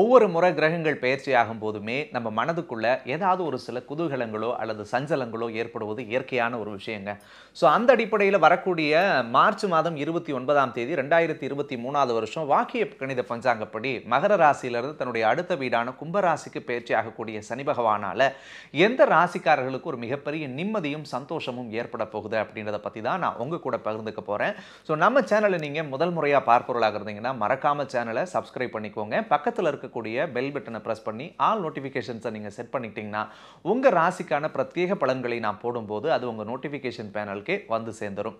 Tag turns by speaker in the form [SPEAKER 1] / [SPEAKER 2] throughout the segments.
[SPEAKER 1] ஒவ்வொரு முறை கிரகங்கள் பயிற்சியாகும் போதுமே நம்ம மனதுக்குள்ள ஏதாவது ஒரு சில குதூகலங்களோ அல்லது சஞ்சலங்களோ ஏற்படுவது இயற்கையான ஒரு விஷயங்க ஸோ அந்த அடிப்படையில் வரக்கூடிய மார்ச் மாதம் இருபத்தி ஒன்பதாம் தேதி ரெண்டாயிரத்தி இருபத்தி மூணாவது வருஷம் வாக்கிய கணித பஞ்சாங்கப்படி மகர ராசியிலிருந்து தன்னுடைய அடுத்த வீடான கும்பராசிக்கு பயிற்சியாகக்கூடிய சனி பகவானால் எந்த ராசிக்காரர்களுக்கு ஒரு மிகப்பெரிய நிம்மதியும் சந்தோஷமும் ஏற்பட போகுது அப்படின்றத பற்றி தான் நான் உங்கள் கூட பகிர்ந்துக்க போகிறேன் ஸோ நம்ம சேனலை நீங்கள் முதல் முறையாக பார்ப்பவர்களாக இருந்தீங்கன்னா மறக்காமல் சேனலை சப்ஸ்கிரைப் பண்ணிக்கோங்க பக்கத்தில் இருக்க இருக்கக்கூடிய பெல் பட்டனை ப்ரெஸ் பண்ணி ஆல் நோட்டிஃபிகேஷன்ஸை நீங்கள் செட் பண்ணிட்டீங்கன்னா உங்கள் ராசிக்கான பிரத்யேக பலன்களை நான் போடும்போது அது உங்கள் நோட்டிஃபிகேஷன் பேனலுக்கே வந்து சேர்ந்துடும்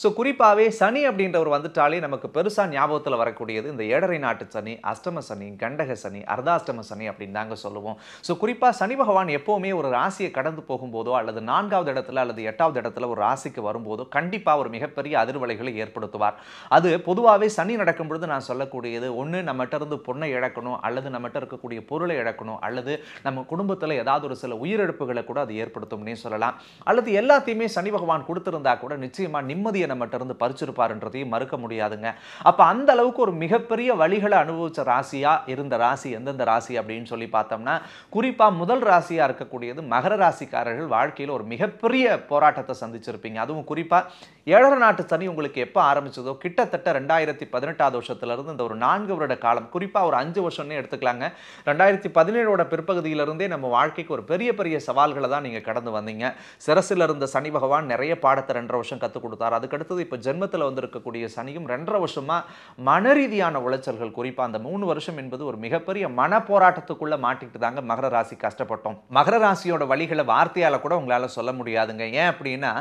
[SPEAKER 1] ஸோ குறிப்பாகவே சனி அப்படின்றவர் வந்துட்டாலே நமக்கு பெருசாக ஞாபகத்தில் வரக்கூடியது இந்த ஏழரை நாட்டு சனி அஷ்டம சனி கண்டக சனி அர்தாஷ்டம சனி அப்படின்னு தாங்க சொல்லுவோம் ஸோ குறிப்பாக சனி பகவான் எப்போவுமே ஒரு ராசியை கடந்து போகும்போதோ அல்லது நான்காவது இடத்துல அல்லது எட்டாவது இடத்துல ஒரு ராசிக்கு வரும்போதோ கண்டிப்பாக ஒரு மிகப்பெரிய அதிர்வலைகளை ஏற்படுத்துவார் அது பொதுவாகவே சனி நடக்கும் பொழுது நான் சொல்லக்கூடியது ஒன்று நம்மகிட்ட இருந்து பொண்ணை இழக்கணும் அல்லது நம்மகிட்ட இருக்கக்கூடிய பொருளை இழக்கணும் அல்லது நம்ம குடும்பத்தில் ஏதாவது ஒரு சில உயிரிழப்புகளை கூட அது ஏற்படுத்தும்னே சொல்லலாம் அல்லது எல்லாத்தையுமே சனி பகவான் கொடுத்துருந்தா கூட நிச்சயமாக நிம்மதி சூரிய நம்மகிட்ட இருந்து பறிச்சிருப்பாருன்றதையும் மறுக்க முடியாதுங்க அப்போ அந்த அளவுக்கு ஒரு மிகப்பெரிய வழிகளை அனுபவித்த ராசியாக இருந்த ராசி எந்தெந்த ராசி அப்படின்னு சொல்லி பார்த்தோம்னா குறிப்பாக முதல் ராசியாக இருக்கக்கூடியது மகர ராசிக்காரர்கள் வாழ்க்கையில் ஒரு மிகப்பெரிய போராட்டத்தை சந்திச்சிருப்பீங்க அதுவும் குறிப்பாக ஏழரை நாட்டு சனி உங்களுக்கு எப்போ ஆரம்பிச்சதோ கிட்டத்தட்ட ரெண்டாயிரத்தி பதினெட்டாவது வருஷத்துலேருந்து இந்த ஒரு நான்கு வருட காலம் குறிப்பாக ஒரு அஞ்சு வருஷம்னே எடுத்துக்கலாங்க ரெண்டாயிரத்தி பதினேழோட பிற்பகுதியிலிருந்தே நம்ம வாழ்க்கைக்கு ஒரு பெரிய பெரிய சவால்களை தான் நீங்கள் கடந்து வந்தீங்க சிரசில் இருந்த சனி பகவான் நிறைய பாடத்தை ரெண்டரை வருஷம் கற்றுக் கொடுத்தார் அதுக்கு அதற்கடுத்தது இப்போ ஜென்மத்தில் வந்திருக்கக்கூடிய சனியும் ரெண்டரை வருஷமாக மன ரீதியான உளைச்சல்கள் குறிப்பாக அந்த மூணு வருஷம் என்பது ஒரு மிகப்பெரிய மன போராட்டத்துக்குள்ளே மாட்டிக்கிட்டு தாங்க மகர ராசி கஷ்டப்பட்டோம் மகர ராசியோட வழிகளை வார்த்தையால் கூட உங்களால் சொல்ல முடியாதுங்க ஏன் அப்படின்னா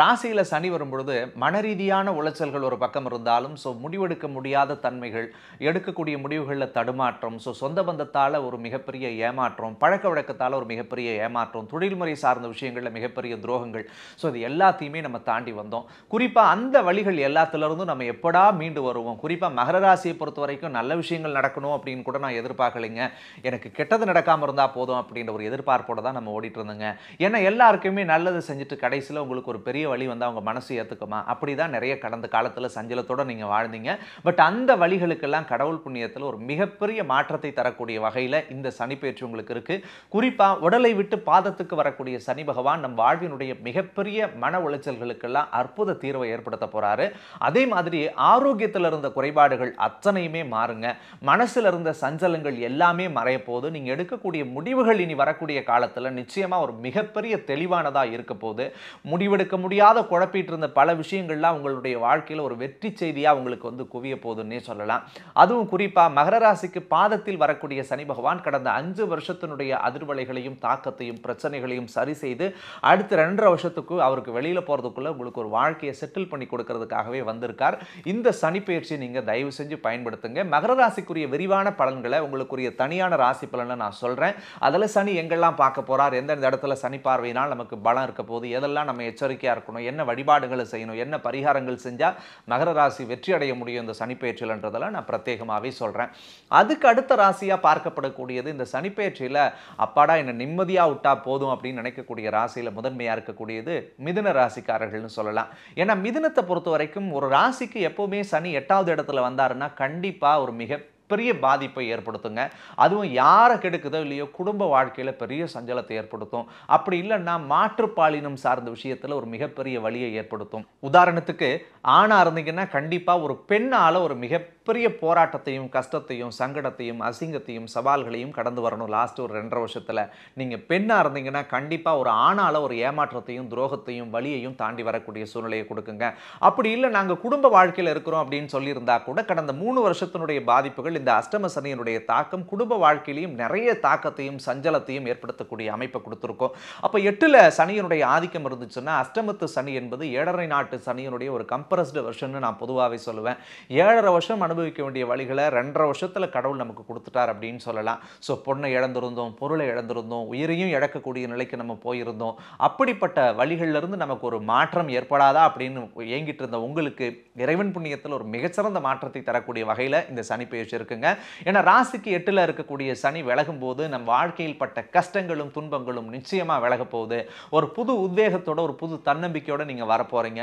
[SPEAKER 1] ராசியில் சனி வரும்பொழுது மன ரீதியான உளைச்சல்கள் ஒரு பக்கம் இருந்தாலும் ஸோ முடிவெடுக்க முடியாத தன்மைகள் எடுக்கக்கூடிய முடிவுகளில் தடுமாற்றம் ஸோ சொந்த பந்தத்தால் ஒரு மிகப்பெரிய ஏமாற்றம் பழக்க வழக்கத்தால் ஒரு மிகப்பெரிய ஏமாற்றம் தொழில்முறை சார்ந்த விஷயங்களில் மிகப்பெரிய துரோகங்கள் ஸோ இது எல்லாத்தையுமே நம்ம தாண்டி வந்தோம் குறிப்பாக குறிப்பாக அந்த வழிகள் எல்லாத்துலேருந்தும் நம்ம எப்படா மீண்டு வருவோம் குறிப்பாக மகர ராசியை பொறுத்த வரைக்கும் நல்ல விஷயங்கள் நடக்கணும் அப்படின்னு கூட நான் எதிர்பார்க்கலைங்க எனக்கு கெட்டது நடக்காமல் இருந்தால் போதும் அப்படின்ற ஒரு எதிர்பார்ப்போடு தான் நம்ம ஓடிட்டு இருந்தோங்க ஏன்னா எல்லாருக்குமே நல்லது செஞ்சுட்டு கடைசியில் உங்களுக்கு ஒரு பெரிய வழி வந்து அவங்க மனசு ஏற்றுக்குமா அப்படி தான் நிறைய கடந்த காலத்தில் சஞ்சலத்தோடு நீங்கள் வாழ்ந்தீங்க பட் அந்த வழிகளுக்கெல்லாம் கடவுள் புண்ணியத்தில் ஒரு மிகப்பெரிய மாற்றத்தை தரக்கூடிய வகையில் இந்த சனிப்பெயர்ச்சி உங்களுக்கு இருக்குது குறிப்பாக உடலை விட்டு பாதத்துக்கு வரக்கூடிய சனி பகவான் நம் வாழ்வினுடைய மிகப்பெரிய மன உளைச்சல்களுக்கெல்லாம் அற்புத தீர்வை ஏற்படுத்த போறாரு அதே மாதிரி ஆரோக்கியத்தில் இருந்த குறைபாடுகள் அத்தனையுமே மாறுங்க மனசில் இருந்த சஞ்சலங்கள் எல்லாமே மறையப்போது நீங்கள் எடுக்கக்கூடிய முடிவுகள் இனி வரக்கூடிய காலத்தில் நிச்சயமா ஒரு மிகப்பெரிய தெளிவானதா இருக்க போது முடிவெடுக்க முடியாத குழப்பிட்டு இருந்த பல விஷயங்கள்லாம் உங்களுடைய வாழ்க்கையில் ஒரு வெற்றி செய்தியா உங்களுக்கு வந்து குவிய போகுதுன்னே சொல்லலாம் அதுவும் குறிப்பா மகர ராசிக்கு பாதத்தில் வரக்கூடிய சனி பகவான் கடந்த அஞ்சு வருஷத்தினுடைய அதிர்வலைகளையும் தாக்கத்தையும் பிரச்சனைகளையும் சரி செய்து அடுத்த ரெண்டரை வருஷத்துக்கு அவருக்கு வெளியில போறதுக்குள்ள உங்களுக்கு ஒரு வாழ்க்கையை செட்டில் செட்டில் பண்ணி கொடுக்கறதுக்காகவே வந்திருக்கார் இந்த சனிப்பயிற்சி நீங்கள் தயவு செஞ்சு பயன்படுத்துங்க மகர ராசிக்குரிய விரிவான பலன்களை உங்களுக்குரிய தனியான ராசி பலனை நான் சொல்கிறேன் அதில் சனி எங்கெல்லாம் பார்க்க போகிறார் எந்தெந்த இடத்துல சனி பார்வையினால் நமக்கு பலம் இருக்க போது எதெல்லாம் நம்ம எச்சரிக்கையாக இருக்கணும் என்ன வழிபாடுகளை செய்யணும் என்ன பரிகாரங்கள் செஞ்சால் மகர ராசி வெற்றி அடைய முடியும் இந்த சனிப்பயிற்சியில்ன்றதெல்லாம் நான் பிரத்யேகமாகவே சொல்கிறேன் அதுக்கு அடுத்த ராசியாக பார்க்கப்படக்கூடியது இந்த சனிப்பயிற்சியில் அப்பாடா என்ன நிம்மதியாக விட்டா போதும் அப்படின்னு நினைக்கக்கூடிய ராசியில் முதன்மையாக இருக்கக்கூடியது மிதன ராசிக்காரர்கள்னு சொல்லலாம் ஏன்னா மிதுனத்தை பொறுத்த வரைக்கும் ஒரு ராசிக்கு எப்போவுமே சனி எட்டாவது இடத்துல வந்தாருன்னா கண்டிப்பாக ஒரு மிக பெரிய பாதிப்பை ஏற்படுத்துங்க அதுவும் யாரை கெடுக்குதோ இல்லையோ குடும்ப வாழ்க்கையில் பெரிய சஞ்சலத்தை ஏற்படுத்தும் அப்படி இல்லைன்னா மாற்றுப்பாலினம் சார்ந்த விஷயத்தில் ஒரு மிகப்பெரிய வழியை ஏற்படுத்தும் உதாரணத்துக்கு ஆணாக இருந்தீங்கன்னா கண்டிப்பாக ஒரு பெண்ணால் ஒரு மிக பெரிய போராட்டத்தையும் கஷ்டத்தையும் சங்கடத்தையும் அசிங்கத்தையும் சவால்களையும் கடந்து வரணும் லாஸ்ட் ஒரு ரெண்டரை வருஷத்தில் நீங்கள் பெண்ணாக இருந்தீங்கன்னா கண்டிப்பாக ஒரு ஆணால் ஒரு ஏமாற்றத்தையும் துரோகத்தையும் வழியையும் தாண்டி வரக்கூடிய சூழ்நிலையை கொடுக்குங்க அப்படி இல்லை நாங்கள் குடும்ப வாழ்க்கையில் இருக்கிறோம் அப்படின்னு சொல்லியிருந்தா கூட கடந்த மூணு வருஷத்தினுடைய பாதிப்புகள் இந்த அஷ்டம சனியினுடைய தாக்கம் குடும்ப வாழ்க்கையிலையும் நிறைய தாக்கத்தையும் சஞ்சலத்தையும் ஏற்படுத்தக்கூடிய அமைப்பை கொடுத்துருக்கோம் அப்போ எட்டில் சனியினுடைய ஆதிக்கம் இருந்துச்சுன்னா அஷ்டமத்து சனி என்பது ஏழரை நாட்டு சனியினுடைய ஒரு கம்ப்ரஸ்டு வருஷன்னு நான் பொதுவாகவே சொல்லுவேன் ஏழரை வருஷம் அனுபவிக்க வேண்டிய வழிகளை ரெண்டரை வருஷத்தில் கடவுள் நமக்கு கொடுத்துட்டார் அப்படின்னு சொல்லலாம் ஸோ பொண்ணை இழந்திருந்தோம் பொருளை இழந்திருந்தோம் உயிரையும் இழக்கக்கூடிய நிலைக்கு நம்ம போயிருந்தோம் அப்படிப்பட்ட வழிகளிலிருந்து நமக்கு ஒரு மாற்றம் ஏற்படாதா அப்படின்னு இயங்கிட்டு இருந்த உங்களுக்கு இறைவன் புண்ணியத்தில் ஒரு மிகச்சிறந்த மாற்றத்தை தரக்கூடிய வகையில் இந்த சனி பயிற்சி இருக்குங்க ஏன்னா ராசிக்கு எட்டில் இருக்கக்கூடிய சனி விலகும் போது நம் வாழ்க்கையில் பட்ட கஷ்டங்களும் துன்பங்களும் நிச்சயமாக விலக போகுது ஒரு புது உத்வேகத்தோட ஒரு புது தன்னம்பிக்கையோட நீங்கள் வரப்போகிறீங்க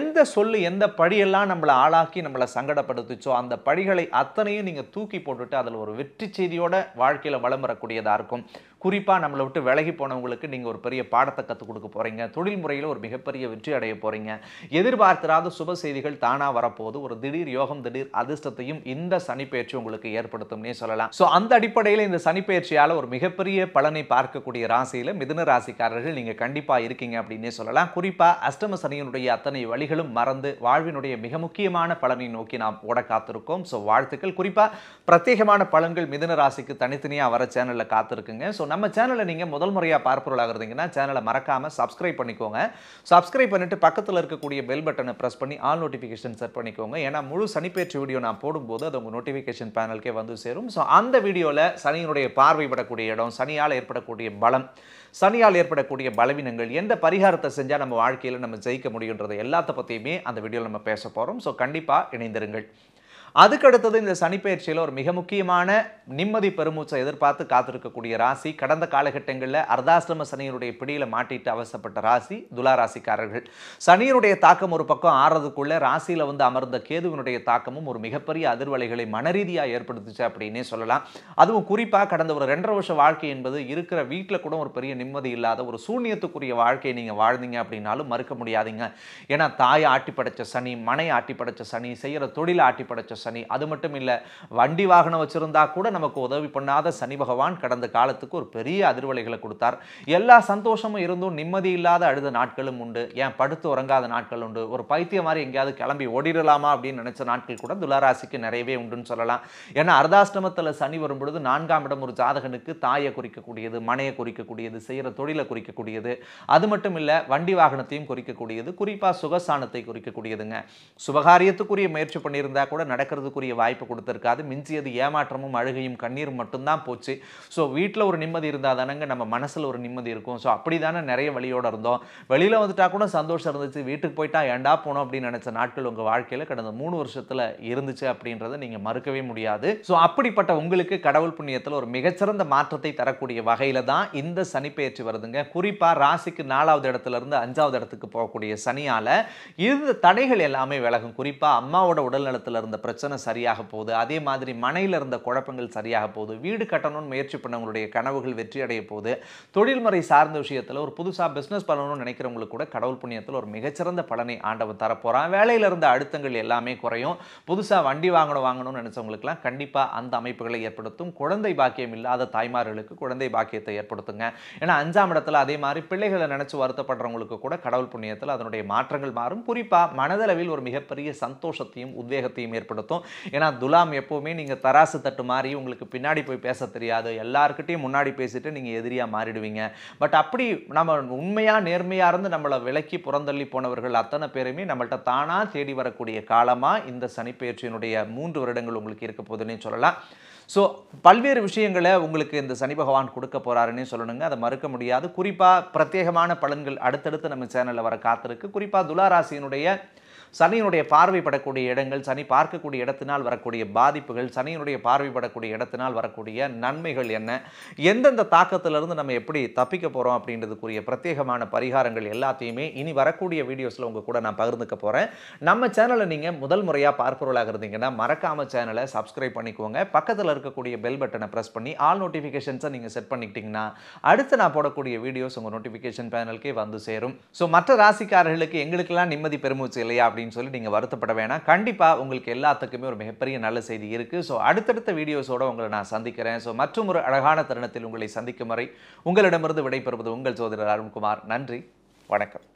[SPEAKER 1] எந்த சொல்லு எந்த படியெல்லாம் நம்மளை ஆளாக்கி நம்மளை சங்கடப்படுத்துச்சோ அந்த பழிகளை அத்தனையும் நீங்கள் தூக்கி போட்டுட்டு அதில் ஒரு வெற்றி செய்தியோட வாழ்க்கையில் வளம் வரக்கூடியதாக இருக்கும் குறிப்பாக நம்மளை விட்டு விலகி போனவங்களுக்கு நீங்கள் ஒரு பெரிய பாடத்தை கற்றுக் கொடுக்க போகிறீங்க தொழில் முறையில் ஒரு மிகப்பெரிய வெற்றி அடைய போகிறீங்க எதிர்பார்த்திராத சுப செய்திகள் தானாக வரப்போது ஒரு திடீர் யோகம் திடீர் அதிர்ஷ்டத்தையும் இந்த சனிப்பெயர்ச்சி உங்களுக்கு ஏற்படுத்தும்னே சொல்லலாம் ஸோ அந்த அடிப்படையில் இந்த சனிப்பெயர்ச்சியால் ஒரு மிகப்பெரிய பலனை பார்க்கக்கூடிய ராசியில் மிதுன ராசிக்காரர்கள் நீங்கள் கண்டிப்பாக இருக்கீங்க அப்படின்னே சொல்லலாம் குறிப்பாக அஷ்டம சனியினுடைய அத்தனை வழிகளும் மறந்து வாழ்வினுடைய மிக முக்கியமான பலனை நோக்கி நாம் ஓட காத்திருக்கோம் ஸோ வாழ்த்துக்கள் குறிப்பாக பிரத்யேகமான பலன்கள் மிதுன ராசிக்கு தனித்தனியாக வர சேனலில் காத்திருக்குங்க ஸோ நம்ம சேனலை நீங்கள் முதல் முறையாக பார்ப்பவர்களாக இருந்தீங்கன்னா சேனலை மறக்காமல் சப்ஸ்கிரைப் பண்ணிக்கோங்க சப்ஸ்கிரைப் பண்ணிவிட்டு பக்கத்தில் இருக்கக்கூடிய பெல் பட்டனை ப்ரெஸ் பண்ணி ஆல் நோட்டிஃபிகேஷன் செட் பண்ணிக்கோங்க ஏன்னா முழு சனிப்பேற்று வீடியோ நான் போடும்போது அது உங்கள் நோட்டிஃபிகேஷன் பேனலுக்கே வந்து சேரும் ஸோ அந்த வீடியோவில் சனியினுடைய பார்வைப்படக்கூடிய இடம் சனியால் ஏற்படக்கூடிய பலம் சனியால் ஏற்படக்கூடிய பலவீனங்கள் எந்த பரிகாரத்தை செஞ்சால் நம்ம வாழ்க்கையில் நம்ம ஜெயிக்க முடியுன்றது எல்லாத்த பற்றியுமே அந்த வீடியோவில் நம்ம பேச போகிறோம் ஸோ கண்டிப்பாக இணைந்திருங்கள் அதுக்கடுத்தது இந்த சனிப்பெயர்ச்சியில் ஒரு மிக முக்கியமான நிம்மதி பெருமூச்சை எதிர்பார்த்து காத்திருக்கக்கூடிய ராசி கடந்த காலகட்டங்களில் அர்தாசிரம சனியினுடைய பிடியில் மாட்டிட்டு அவசப்பட்ட ராசி துலா ராசிக்காரர்கள் சனியினுடைய தாக்கம் ஒரு பக்கம் ஆறுறதுக்குள்ளே ராசியில் வந்து அமர்ந்த கேதுவினுடைய தாக்கமும் ஒரு மிகப்பெரிய அதிர்வலைகளை மனரீதியாக ஏற்படுத்துச்சு அப்படின்னே சொல்லலாம் அதுவும் குறிப்பாக கடந்த ஒரு ரெண்டரை வருஷ வாழ்க்கை என்பது இருக்கிற வீட்டில் கூட ஒரு பெரிய நிம்மதி இல்லாத ஒரு சூன்யத்துக்குரிய வாழ்க்கையை நீங்கள் வாழ்ந்தீங்க அப்படின்னாலும் மறுக்க முடியாதீங்க ஏன்னா தாயை ஆட்டி படைச்ச சனி மனை ஆட்டி படைச்ச சனி செய்கிற தொழிலை ஆட்டி படைச்ச சனி அது மட்டும் இல்லை வண்டி வாகனம் வச்சுருந்தா கூட நமக்கு உதவி பண்ணாத சனி பகவான் கடந்த காலத்துக்கு ஒரு பெரிய அதிர்வலைகளை கொடுத்தார் எல்லா சந்தோஷமும் இருந்தும் நிம்மதி இல்லாத அழுத நாட்களும் உண்டு ஏன் படுத்து உறங்காத நாட்கள் உண்டு ஒரு பைத்திய மாதிரி எங்கேயாவது கிளம்பி ஓடிடலாமா அப்படின்னு நினச்ச நாட்கள் கூட துளாராசிக்கு நிறையவே உண்டுன்னு சொல்லலாம் ஏன்னா அர்தாஷ்டமத்தில் சனி வரும்பொழுது நான்காம் இடம் ஒரு ஜாதகனுக்கு தாயை குறிக்கக்கூடியது மனையை குறிக்கக்கூடியது செய்கிற தொழிலை குறிக்கக்கூடியது அது மட்டும் இல்லை வண்டி வாகனத்தையும் குறிக்கக்கூடியது குறிப்பாக சுகசானத்தை குறிக்கக்கூடியதுங்க சுபகாரியத்துக்குரிய முயற்சி பண்ணியிருந்தால் கூட நடக்க நடக்கிறதுக்குரிய வாய்ப்பு கொடுத்துருக்காது மிஞ்சியது ஏமாற்றமும் அழுகையும் கண்ணீரும் மட்டும்தான் போச்சு ஸோ வீட்டில் ஒரு நிம்மதி இருந்தால் தானங்க நம்ம மனசில் ஒரு நிம்மதி இருக்கும் ஸோ அப்படி தானே நிறைய வழியோடு இருந்தோம் வெளியில் வந்துட்டா கூட சந்தோஷம் இருந்துச்சு வீட்டுக்கு போயிட்டா ஏண்டா போனோம் அப்படின்னு நினச்ச நாட்கள் உங்கள் வாழ்க்கையில் கடந்த மூணு வருஷத்தில் இருந்துச்சு அப்படின்றத நீங்கள் மறுக்கவே முடியாது ஸோ அப்படிப்பட்ட உங்களுக்கு கடவுள் புண்ணியத்தில் ஒரு மிகச்சிறந்த மாற்றத்தை தரக்கூடிய வகையில் தான் இந்த சனிப்பெயர்ச்சி வருதுங்க குறிப்பாக ராசிக்கு நாலாவது இடத்துலேருந்து அஞ்சாவது இடத்துக்கு போகக்கூடிய சனியால் இருந்த தடைகள் எல்லாமே விலகும் குறிப்பாக அம்மாவோட உடல்நலத்தில் இருந்த பிரச்சனை பிரச்சனை சரியாக போகுது அதே மாதிரி மனையில் இருந்த குழப்பங்கள் சரியாக போகுது வீடு கட்டணும்னு முயற்சி பண்ணவங்களுடைய கனவுகள் வெற்றி அடைய போகுது தொழில்முறை சார்ந்த விஷயத்தில் ஒரு புதுசாக பிஸ்னஸ் பண்ணணும்னு நினைக்கிறவங்களுக்கு கூட கடவுள் புண்ணியத்தில் ஒரு மிகச்சிறந்த பலனை ஆண்டவன் தரப்போகிறான் வேலையில் இருந்த அழுத்தங்கள் எல்லாமே குறையும் புதுசாக வண்டி வாங்கணும் வாங்கணும்னு நினச்சவங்களுக்குலாம் கண்டிப்பாக அந்த அமைப்புகளை ஏற்படுத்தும் குழந்தை பாக்கியம் இல்லாத தாய்மார்களுக்கு குழந்தை பாக்கியத்தை ஏற்படுத்துங்க ஏன்னா அஞ்சாம் இடத்துல அதே மாதிரி பிள்ளைகளை நினச்சி வருத்தப்படுறவங்களுக்கு கூட கடவுள் புண்ணியத்தில் அதனுடைய மாற்றங்கள் மாறும் குறிப்பாக மனதளவில் ஒரு மிகப்பெரிய சந்தோஷத்தையும் உத்வேகத்தையும் ஏற்படுத்தும் பயன்படுத்தும் ஏன்னா துலாம் எப்போவுமே நீங்கள் தராசு தட்டு மாதிரி உங்களுக்கு பின்னாடி போய் பேச தெரியாது எல்லாருக்கிட்டையும் முன்னாடி பேசிட்டு நீங்கள் எதிரியாக மாறிடுவீங்க பட் அப்படி நம்ம உண்மையாக நேர்மையாக இருந்து நம்மளை விலக்கி புறந்தள்ளி போனவர்கள் அத்தனை பேருமே நம்மள்கிட்ட தானாக தேடி வரக்கூடிய காலமாக இந்த சனிப்பெயர்ச்சியினுடைய மூன்று வருடங்கள் உங்களுக்கு இருக்க போதுன்னு சொல்லலாம் ஸோ பல்வேறு விஷயங்களை உங்களுக்கு இந்த சனி பகவான் கொடுக்க போகிறாருன்னு சொல்லணுங்க அதை மறுக்க முடியாது குறிப்பாக பிரத்யேகமான பலன்கள் அடுத்தடுத்து நம்ம சேனலில் வர காத்திருக்கு குறிப்பாக துலாராசியினுடைய சனியினுடைய பார்வைப்படக்கூடிய இடங்கள் சனி பார்க்கக்கூடிய இடத்தினால் வரக்கூடிய பாதிப்புகள் சனியினுடைய பார்வைப்படக்கூடிய இடத்தினால் வரக்கூடிய நன்மைகள் என்ன எந்தெந்த தாக்கத்திலிருந்து நம்ம எப்படி தப்பிக்க போகிறோம் அப்படின்றதுக்குரிய பிரத்யேகமான பரிகாரங்கள் எல்லாத்தையுமே இனி வரக்கூடிய வீடியோஸில் உங்கள் கூட நான் பகிர்ந்துக்க போகிறேன் நம்ம சேனலை நீங்கள் முதல் முறையாக பார்ப்பவர்களாக இருந்தீங்கன்னா மறக்காமல் சேனலை சப்ஸ்கிரைப் பண்ணிக்கோங்க பக்கத்தில் இருக்கக்கூடிய பெல் பட்டனை ப்ரெஸ் பண்ணி ஆல் நோட்டிஃபிகேஷன்ஸை நீங்கள் செட் பண்ணிக்கிட்டிங்கன்னா அடுத்து நான் போடக்கூடிய வீடியோஸ் உங்கள் நோட்டிஃபிகேஷன் பேனலுக்கே வந்து சேரும் ஸோ மற்ற ராசிக்காரர்களுக்கு எங்களுக்கெல்லாம் நிம்மதி பெருமூச்சு இல்லையா அப்படின்னு அப்படின்னு சொல்லி நீங்கள் வருத்தப்பட வேணாம் கண்டிப்பாக உங்களுக்கு எல்லாத்துக்குமே ஒரு மிகப்பெரிய நல்ல செய்தி இருக்குது ஸோ அடுத்தடுத்த வீடியோஸோடு உங்களை நான் சந்திக்கிறேன் ஸோ மற்றும் ஒரு அழகான தருணத்தில் உங்களை சந்திக்கும் வரை உங்களிடமிருந்து விடைபெறுவது உங்கள் சோதரர் அருண்குமார் நன்றி வணக்கம்